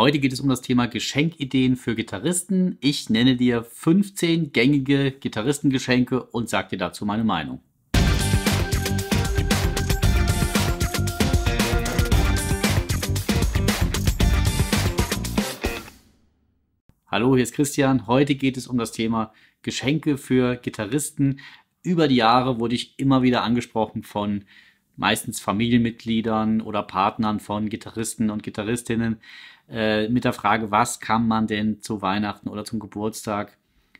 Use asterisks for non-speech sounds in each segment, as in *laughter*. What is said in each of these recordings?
Heute geht es um das Thema Geschenkideen für Gitarristen. Ich nenne dir 15 gängige Gitarristengeschenke und sag dir dazu meine Meinung. Hallo, hier ist Christian. Heute geht es um das Thema Geschenke für Gitarristen. Über die Jahre wurde ich immer wieder angesprochen von meistens Familienmitgliedern oder Partnern von Gitarristen und Gitarristinnen äh, mit der Frage, was kann man denn zu Weihnachten oder zum Geburtstag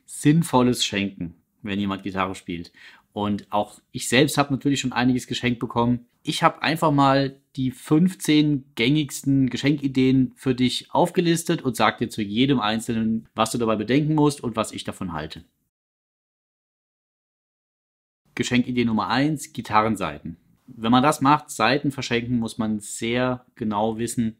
Sinnvolles schenken, wenn jemand Gitarre spielt. Und auch ich selbst habe natürlich schon einiges geschenkt bekommen. Ich habe einfach mal die 15 gängigsten Geschenkideen für dich aufgelistet und sage dir zu jedem einzelnen, was du dabei bedenken musst und was ich davon halte. Geschenkidee Nummer 1, Gitarrenseiten wenn man das macht, Seiten verschenken, muss man sehr genau wissen,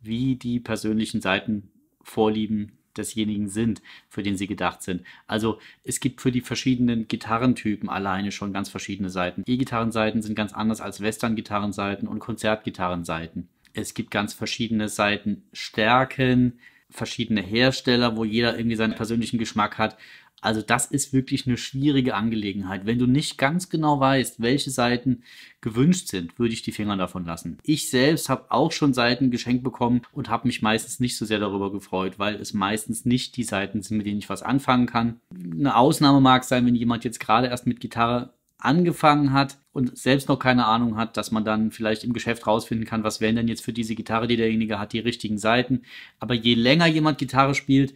wie die persönlichen Seitenvorlieben desjenigen sind, für den sie gedacht sind. Also es gibt für die verschiedenen Gitarrentypen alleine schon ganz verschiedene Seiten. E-Gitarrenseiten sind ganz anders als Western-Gitarrenseiten und Konzertgitarrenseiten. Es gibt ganz verschiedene Seitenstärken, verschiedene Hersteller, wo jeder irgendwie seinen persönlichen Geschmack hat. Also das ist wirklich eine schwierige Angelegenheit. Wenn du nicht ganz genau weißt, welche Seiten gewünscht sind, würde ich die Finger davon lassen. Ich selbst habe auch schon Seiten geschenkt bekommen und habe mich meistens nicht so sehr darüber gefreut, weil es meistens nicht die Seiten sind, mit denen ich was anfangen kann. Eine Ausnahme mag sein, wenn jemand jetzt gerade erst mit Gitarre angefangen hat und selbst noch keine Ahnung hat, dass man dann vielleicht im Geschäft rausfinden kann, was wären denn jetzt für diese Gitarre, die derjenige hat, die richtigen Seiten. Aber je länger jemand Gitarre spielt,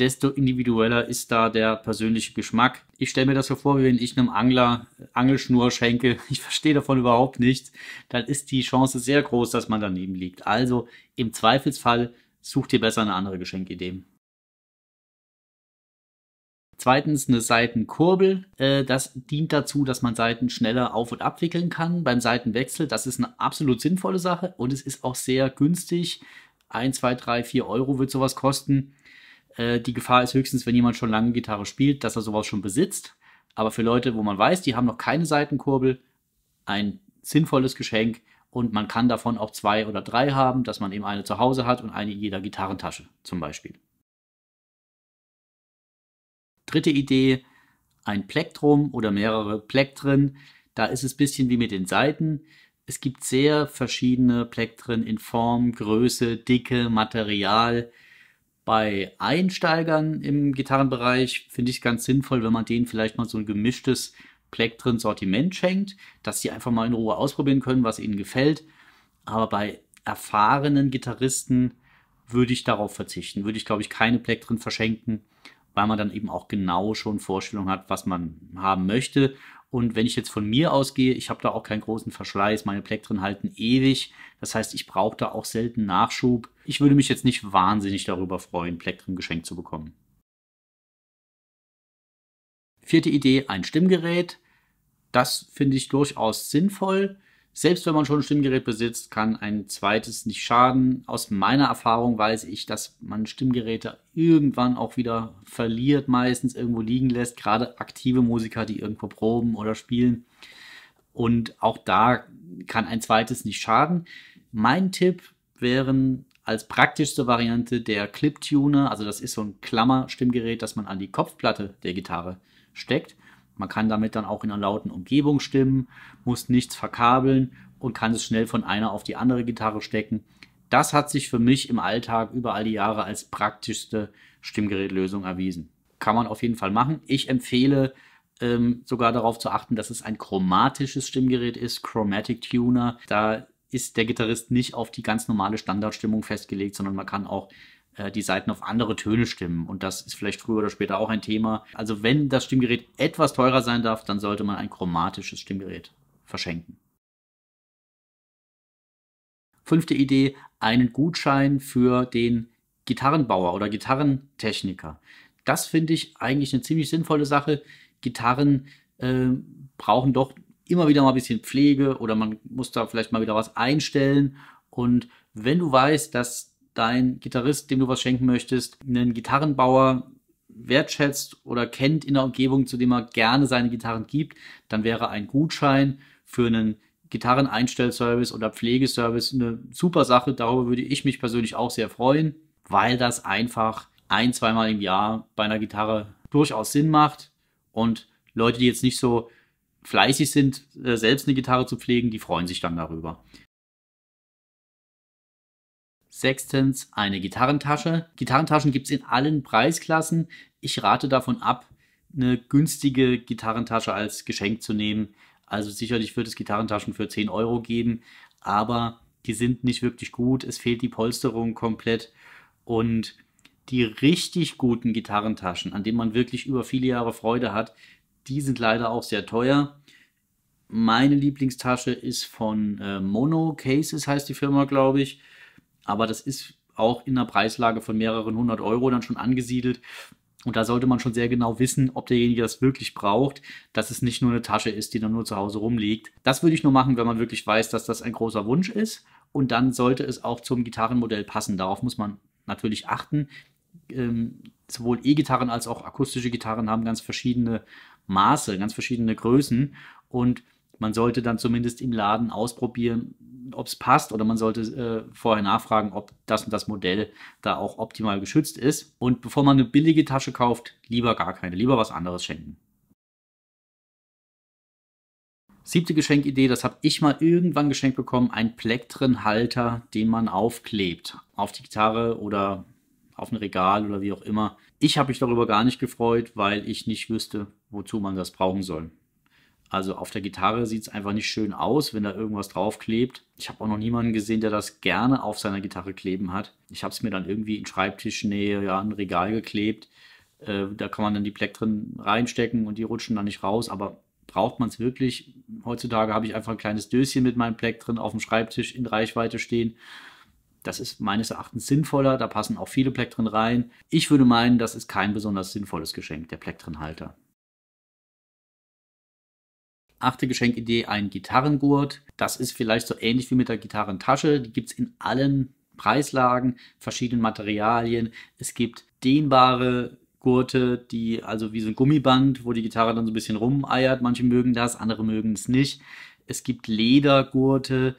desto individueller ist da der persönliche Geschmack. Ich stelle mir das so vor, wie wenn ich einem Angler Angelschnur schenke. *laughs* Ich verstehe davon überhaupt nichts. Dann ist die Chance sehr groß, dass man daneben liegt. Also im Zweifelsfall sucht ihr besser eine andere Geschenkidee. Zweitens eine Seitenkurbel. Äh, das dient dazu, dass man Seiten schneller auf- und abwickeln kann beim Seitenwechsel. Das ist eine absolut sinnvolle Sache und es ist auch sehr günstig. 1, 2, 3, 4 Euro wird sowas kosten. Äh, die Gefahr ist höchstens, wenn jemand schon lange Gitarre spielt, dass er sowas schon besitzt. Aber für Leute, wo man weiß, die haben noch keine Seitenkurbel, ein sinnvolles Geschenk und man kann davon auch zwei oder drei haben, dass man eben eine zu Hause hat und eine in jeder Gitarrentasche zum Beispiel. Dritte Idee, ein Plektrum oder mehrere Plektren. Da ist es ein bisschen wie mit den Saiten. Es gibt sehr verschiedene Plektren in Form, Größe, Dicke, Material bei Einsteigern im Gitarrenbereich finde ich es ganz sinnvoll, wenn man denen vielleicht mal so ein gemischtes plektrin sortiment schenkt, dass sie einfach mal in Ruhe ausprobieren können, was ihnen gefällt. Aber bei erfahrenen Gitarristen würde ich darauf verzichten, würde ich glaube ich keine Plektrin verschenken, weil man dann eben auch genau schon Vorstellungen hat, was man haben möchte und wenn ich jetzt von mir ausgehe, ich habe da auch keinen großen Verschleiß. Meine Plektren halten ewig. Das heißt, ich brauche da auch selten Nachschub. Ich würde mich jetzt nicht wahnsinnig darüber freuen, Plektren geschenkt zu bekommen. Vierte Idee, ein Stimmgerät. Das finde ich durchaus sinnvoll. Selbst wenn man schon ein Stimmgerät besitzt, kann ein zweites nicht schaden. Aus meiner Erfahrung weiß ich, dass man Stimmgeräte irgendwann auch wieder verliert, meistens irgendwo liegen lässt, gerade aktive Musiker, die irgendwo proben oder spielen. Und auch da kann ein zweites nicht schaden. Mein Tipp wären als praktischste Variante der Clip-Tuner, also das ist so ein Klammerstimmgerät, das man an die Kopfplatte der Gitarre steckt. Man kann damit dann auch in einer lauten Umgebung stimmen, muss nichts verkabeln und kann es schnell von einer auf die andere Gitarre stecken. Das hat sich für mich im Alltag über all die Jahre als praktischste Stimmgerätlösung erwiesen. Kann man auf jeden Fall machen. Ich empfehle ähm, sogar darauf zu achten, dass es ein chromatisches Stimmgerät ist, Chromatic Tuner. Da ist der Gitarrist nicht auf die ganz normale Standardstimmung festgelegt, sondern man kann auch äh, die Seiten auf andere Töne stimmen. Und das ist vielleicht früher oder später auch ein Thema. Also wenn das Stimmgerät etwas teurer sein darf, dann sollte man ein chromatisches Stimmgerät verschenken. Fünfte Idee, einen Gutschein für den Gitarrenbauer oder Gitarrentechniker. Das finde ich eigentlich eine ziemlich sinnvolle Sache. Gitarren äh, brauchen doch immer wieder mal ein bisschen Pflege oder man muss da vielleicht mal wieder was einstellen. Und wenn du weißt, dass dein Gitarrist, dem du was schenken möchtest, einen Gitarrenbauer wertschätzt oder kennt in der Umgebung, zu dem er gerne seine Gitarren gibt, dann wäre ein Gutschein für einen Gitarreneinstellservice oder Pflegeservice eine super Sache. Darüber würde ich mich persönlich auch sehr freuen, weil das einfach ein, zweimal im Jahr bei einer Gitarre durchaus Sinn macht und Leute, die jetzt nicht so fleißig sind, äh, selbst eine Gitarre zu pflegen, die freuen sich dann darüber. Sechstens eine Gitarrentasche. Gitarrentaschen gibt es in allen Preisklassen. Ich rate davon ab, eine günstige Gitarrentasche als Geschenk zu nehmen. Also sicherlich wird es Gitarrentaschen für 10 Euro geben, aber die sind nicht wirklich gut. Es fehlt die Polsterung komplett. Und die richtig guten Gitarrentaschen, an denen man wirklich über viele Jahre Freude hat, die sind leider auch sehr teuer. Meine Lieblingstasche ist von äh, Mono Cases, heißt die Firma, glaube ich aber das ist auch in einer Preislage von mehreren hundert Euro dann schon angesiedelt. Und da sollte man schon sehr genau wissen, ob derjenige das wirklich braucht, dass es nicht nur eine Tasche ist, die dann nur zu Hause rumliegt. Das würde ich nur machen, wenn man wirklich weiß, dass das ein großer Wunsch ist. Und dann sollte es auch zum Gitarrenmodell passen. Darauf muss man natürlich achten. Ähm, sowohl E-Gitarren als auch akustische Gitarren haben ganz verschiedene Maße, ganz verschiedene Größen. Und man sollte dann zumindest im Laden ausprobieren, ob es passt oder man sollte äh, vorher nachfragen, ob das und das Modell da auch optimal geschützt ist. Und bevor man eine billige Tasche kauft, lieber gar keine, lieber was anderes schenken. Siebte Geschenkidee, das habe ich mal irgendwann geschenkt bekommen, ein Plektrenhalter, den man aufklebt auf die Gitarre oder auf ein Regal oder wie auch immer. Ich habe mich darüber gar nicht gefreut, weil ich nicht wüsste, wozu man das brauchen soll. Also auf der Gitarre sieht es einfach nicht schön aus, wenn da irgendwas draufklebt. Ich habe auch noch niemanden gesehen, der das gerne auf seiner Gitarre kleben hat. Ich habe es mir dann irgendwie in Schreibtischnähe, ja, ein Regal geklebt. Äh, da kann man dann die Pleck drin reinstecken und die rutschen dann nicht raus. Aber braucht man es wirklich? Heutzutage habe ich einfach ein kleines Döschen mit meinem Pleck drin auf dem Schreibtisch in Reichweite stehen. Das ist meines Erachtens sinnvoller. Da passen auch viele Pleck drin rein. Ich würde meinen, das ist kein besonders sinnvolles Geschenk, der Pleck drin Halter. Achte Geschenkidee, ein Gitarrengurt. Das ist vielleicht so ähnlich wie mit der Gitarrentasche. Die gibt es in allen Preislagen, verschiedenen Materialien. Es gibt dehnbare Gurte, die also wie so ein Gummiband, wo die Gitarre dann so ein bisschen rumeiert. Manche mögen das, andere mögen es nicht. Es gibt Ledergurte.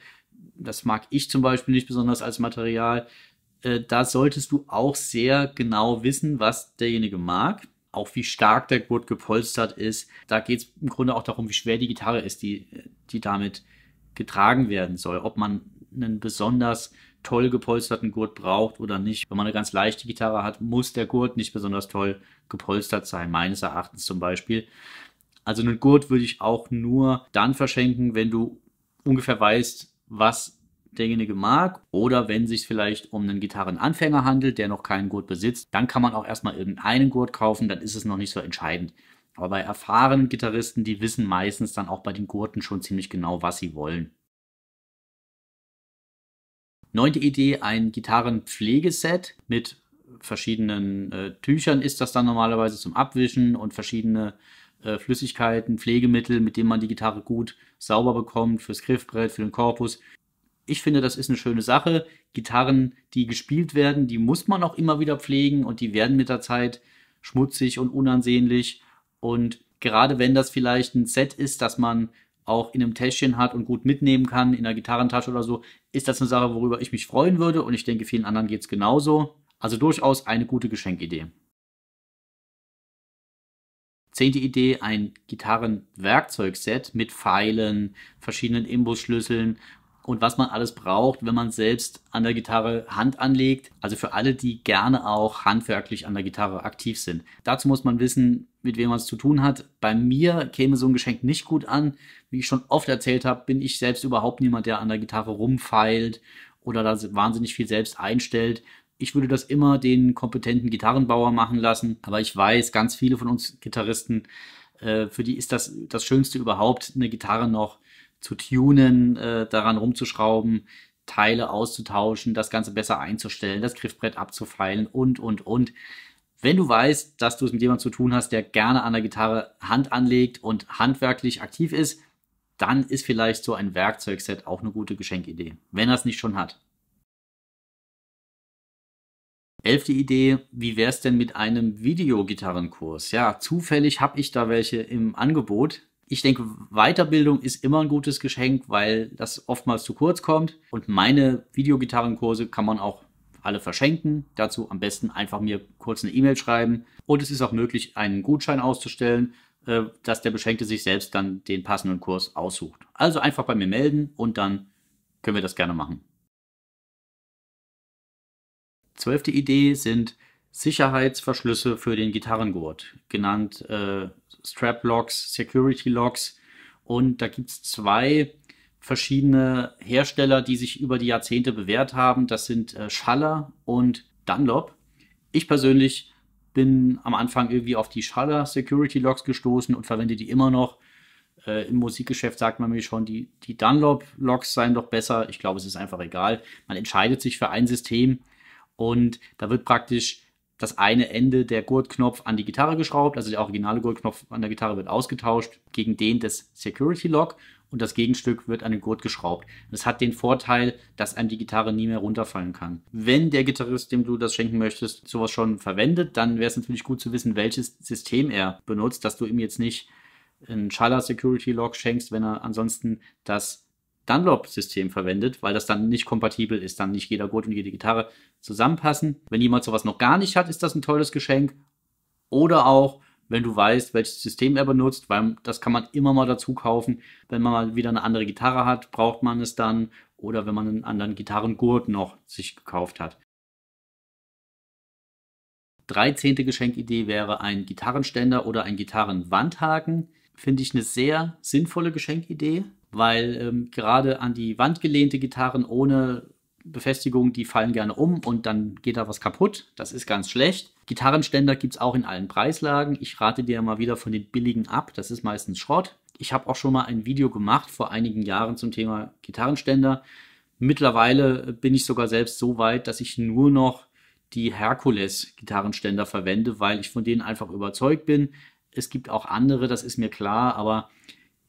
Das mag ich zum Beispiel nicht besonders als Material. Äh, da solltest du auch sehr genau wissen, was derjenige mag auch wie stark der Gurt gepolstert ist. Da geht es im Grunde auch darum, wie schwer die Gitarre ist, die, die damit getragen werden soll. Ob man einen besonders toll gepolsterten Gurt braucht oder nicht. Wenn man eine ganz leichte Gitarre hat, muss der Gurt nicht besonders toll gepolstert sein, meines Erachtens zum Beispiel. Also einen Gurt würde ich auch nur dann verschenken, wenn du ungefähr weißt, was derjenige mag. Oder wenn es sich vielleicht um einen Gitarrenanfänger handelt, der noch keinen Gurt besitzt, dann kann man auch erstmal irgendeinen Gurt kaufen, dann ist es noch nicht so entscheidend. Aber bei erfahrenen Gitarristen, die wissen meistens dann auch bei den Gurten schon ziemlich genau, was sie wollen. Neunte Idee, ein Gitarrenpflegeset mit verschiedenen äh, Tüchern ist das dann normalerweise zum Abwischen und verschiedene äh, Flüssigkeiten, Pflegemittel, mit denen man die Gitarre gut sauber bekommt, fürs Griffbrett, für den Korpus ich finde, das ist eine schöne Sache. Gitarren, die gespielt werden, die muss man auch immer wieder pflegen und die werden mit der Zeit schmutzig und unansehnlich. Und gerade wenn das vielleicht ein Set ist, das man auch in einem Täschchen hat und gut mitnehmen kann, in einer Gitarrentasche oder so, ist das eine Sache, worüber ich mich freuen würde. Und ich denke, vielen anderen geht es genauso. Also durchaus eine gute Geschenkidee. Zehnte Idee, ein Gitarrenwerkzeugset mit Pfeilen, verschiedenen Imbusschlüsseln und was man alles braucht, wenn man selbst an der Gitarre Hand anlegt. Also für alle, die gerne auch handwerklich an der Gitarre aktiv sind. Dazu muss man wissen, mit wem man es zu tun hat. Bei mir käme so ein Geschenk nicht gut an. Wie ich schon oft erzählt habe, bin ich selbst überhaupt niemand, der an der Gitarre rumfeilt oder da wahnsinnig viel selbst einstellt. Ich würde das immer den kompetenten Gitarrenbauer machen lassen, aber ich weiß, ganz viele von uns Gitarristen, äh, für die ist das das Schönste überhaupt, eine Gitarre noch zu tunen, äh, daran rumzuschrauben, Teile auszutauschen, das Ganze besser einzustellen, das Griffbrett abzufeilen und, und, und. Wenn du weißt, dass du es mit jemandem zu tun hast, der gerne an der Gitarre Hand anlegt und handwerklich aktiv ist, dann ist vielleicht so ein Werkzeugset auch eine gute Geschenkidee, wenn er es nicht schon hat. Elfte Idee, wie wäre es denn mit einem Videogitarrenkurs? Ja, zufällig habe ich da welche im Angebot ich denke, Weiterbildung ist immer ein gutes Geschenk, weil das oftmals zu kurz kommt. Und meine Videogitarrenkurse kann man auch alle verschenken. Dazu am besten einfach mir kurz eine E-Mail schreiben. Und es ist auch möglich, einen Gutschein auszustellen, äh, dass der Beschenkte sich selbst dann den passenden Kurs aussucht. Also einfach bei mir melden und dann können wir das gerne machen. Zwölfte Idee sind Sicherheitsverschlüsse für den Gitarrengurt, genannt äh, Strap Locks, Security Locks. Und da gibt es zwei verschiedene Hersteller, die sich über die Jahrzehnte bewährt haben. Das sind äh, Schaller und Dunlop. Ich persönlich bin am Anfang irgendwie auf die Schaller Security Locks gestoßen und verwende die immer noch. Äh, Im Musikgeschäft sagt man mir schon, die, die Dunlop Locks seien doch besser. Ich glaube, es ist einfach egal. Man entscheidet sich für ein System und da wird praktisch das eine Ende der Gurtknopf an die Gitarre geschraubt. Also der originale Gurtknopf an der Gitarre wird ausgetauscht gegen den des Security Lock und das Gegenstück wird an den Gurt geschraubt. Das hat den Vorteil, dass einem die Gitarre nie mehr runterfallen kann. Wenn der Gitarrist, dem du das schenken möchtest, sowas schon verwendet, dann wäre es natürlich gut zu wissen, welches System er benutzt, dass du ihm jetzt nicht einen Schaller Security Lock schenkst, wenn er ansonsten das Dunlop-System verwendet, weil das dann nicht kompatibel ist, dann nicht jeder Gurt und jede Gitarre zusammenpassen. Wenn jemand sowas noch gar nicht hat, ist das ein tolles Geschenk. Oder auch, wenn du weißt, welches System er benutzt, weil das kann man immer mal dazu kaufen. Wenn man mal wieder eine andere Gitarre hat, braucht man es dann. Oder wenn man einen anderen Gitarrengurt noch sich gekauft hat. 13. Geschenkidee wäre ein Gitarrenständer oder ein Gitarrenwandhaken. Finde ich eine sehr sinnvolle Geschenkidee weil ähm, gerade an die Wand gelehnte Gitarren ohne Befestigung, die fallen gerne um und dann geht da was kaputt. Das ist ganz schlecht. Gitarrenständer gibt es auch in allen Preislagen. Ich rate dir mal wieder von den billigen ab. Das ist meistens Schrott. Ich habe auch schon mal ein Video gemacht vor einigen Jahren zum Thema Gitarrenständer. Mittlerweile äh, bin ich sogar selbst so weit, dass ich nur noch die Herkules-Gitarrenständer verwende, weil ich von denen einfach überzeugt bin. Es gibt auch andere, das ist mir klar, aber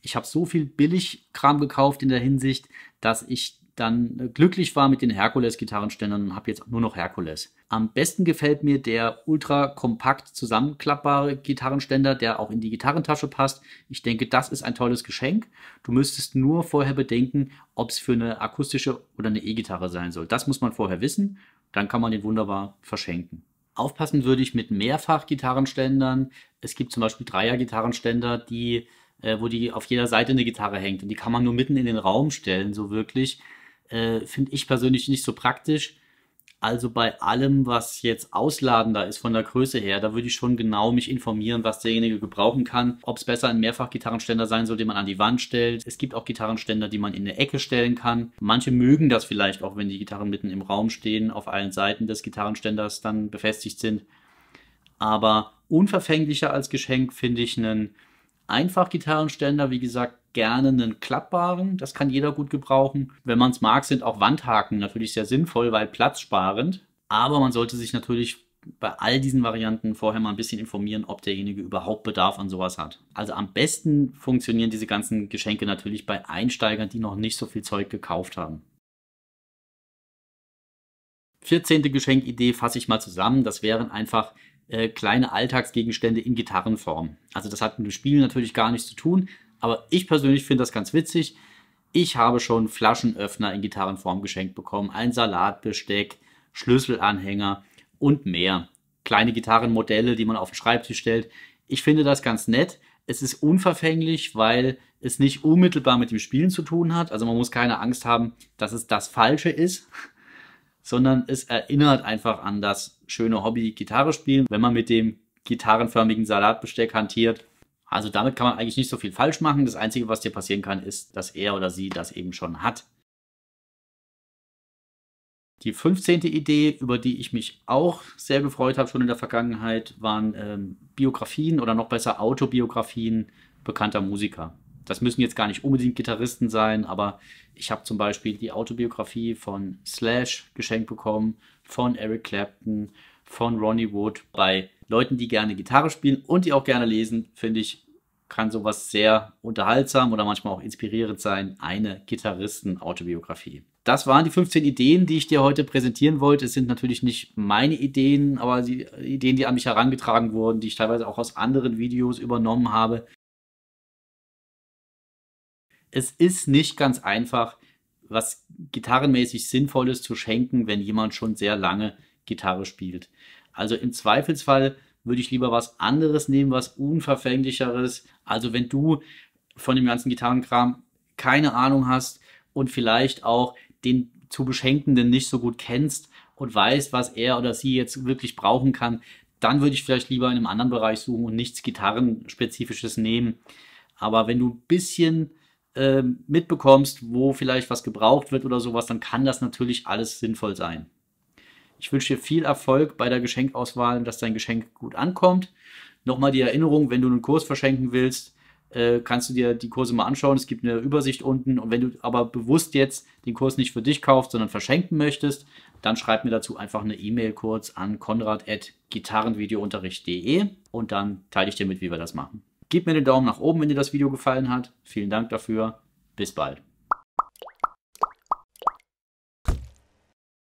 ich habe so viel Billigkram gekauft in der Hinsicht, dass ich dann äh, glücklich war mit den Herkules-Gitarrenständern und habe jetzt nur noch Herkules. Am besten gefällt mir der ultra kompakt zusammenklappbare Gitarrenständer, der auch in die Gitarrentasche passt. Ich denke, das ist ein tolles Geschenk. Du müsstest nur vorher bedenken, ob es für eine akustische oder eine E-Gitarre sein soll. Das muss man vorher wissen. Dann kann man den wunderbar verschenken. Aufpassen würde ich mit Mehrfach-Gitarrenständern. Es gibt zum Beispiel Dreier-Gitarrenständer, die äh, wo die auf jeder Seite eine Gitarre hängt und die kann man nur mitten in den Raum stellen, so wirklich. Äh, Finde ich persönlich nicht so praktisch. Also bei allem, was jetzt ausladender ist von der Größe her, da würde ich schon genau mich informieren, was derjenige gebrauchen kann. Ob es besser ein Mehrfachgitarrenständer sein soll, den man an die Wand stellt. Es gibt auch Gitarrenständer, die man in eine Ecke stellen kann. Manche mögen das vielleicht auch, wenn die Gitarren mitten im Raum stehen, auf allen Seiten des Gitarrenständers dann befestigt sind. Aber unverfänglicher als Geschenk finde ich einen einfach Gitarrenständer, wie gesagt, gerne einen klappbaren, das kann jeder gut gebrauchen. Wenn man es mag, sind auch Wandhaken natürlich sehr sinnvoll, weil platzsparend. Aber man sollte sich natürlich bei all diesen Varianten vorher mal ein bisschen informieren, ob derjenige überhaupt Bedarf an sowas hat. Also am besten funktionieren diese ganzen Geschenke natürlich bei Einsteigern, die noch nicht so viel Zeug gekauft haben. 14. Geschenkidee fasse ich mal zusammen. Das wären einfach äh, kleine Alltagsgegenstände in Gitarrenform. Also das hat mit dem Spielen natürlich gar nichts zu tun, aber ich persönlich finde das ganz witzig. Ich habe schon Flaschenöffner in Gitarrenform geschenkt bekommen, ein Salatbesteck, Schlüsselanhänger und mehr. Kleine Gitarrenmodelle, die man auf den Schreibtisch stellt. Ich finde das ganz nett. Es ist unverfänglich, weil es nicht unmittelbar mit dem Spielen zu tun hat. Also man muss keine Angst haben, dass es das Falsche ist, *laughs* sondern es erinnert einfach an das schöne Hobby Gitarre spielen, wenn man mit dem gitarrenförmigen Salatbesteck hantiert. Also damit kann man eigentlich nicht so viel falsch machen. Das Einzige, was dir passieren kann, ist, dass er oder sie das eben schon hat. Die 15. Idee, über die ich mich auch sehr gefreut habe, schon in der Vergangenheit, waren ähm, Biografien oder noch besser Autobiografien bekannter Musiker das müssen jetzt gar nicht unbedingt Gitarristen sein, aber ich habe zum Beispiel die Autobiografie von Slash geschenkt bekommen, von Eric Clapton, von Ronnie Wood. Bei Leuten, die gerne Gitarre spielen und die auch gerne lesen, finde ich, kann sowas sehr unterhaltsam oder manchmal auch inspirierend sein, eine Gitarristen-Autobiografie. Das waren die 15 Ideen, die ich dir heute präsentieren wollte. Es sind natürlich nicht meine Ideen, aber die Ideen, die an mich herangetragen wurden, die ich teilweise auch aus anderen Videos übernommen habe es ist nicht ganz einfach, was gitarrenmäßig Sinnvolles zu schenken, wenn jemand schon sehr lange Gitarre spielt. Also im Zweifelsfall würde ich lieber was anderes nehmen, was unverfänglicheres. Also wenn du von dem ganzen Gitarrenkram keine Ahnung hast und vielleicht auch den zu Beschenkenden nicht so gut kennst und weißt, was er oder sie jetzt wirklich brauchen kann, dann würde ich vielleicht lieber in einem anderen Bereich suchen und nichts Gitarrenspezifisches nehmen. Aber wenn du ein bisschen ähm, mitbekommst, wo vielleicht was gebraucht wird oder sowas, dann kann das natürlich alles sinnvoll sein. Ich wünsche dir viel Erfolg bei der Geschenkauswahl, dass dein Geschenk gut ankommt. Nochmal die Erinnerung, wenn du einen Kurs verschenken willst, äh, kannst du dir die Kurse mal anschauen. Es gibt eine Übersicht unten. Und wenn du aber bewusst jetzt den Kurs nicht für dich kaufst, sondern verschenken möchtest, dann schreib mir dazu einfach eine E-Mail kurz an konrad.gitarrenvideounterricht.de und dann teile ich dir mit, wie wir das machen. Gib mir den Daumen nach oben, wenn dir das Video gefallen hat. Vielen Dank dafür. Bis bald.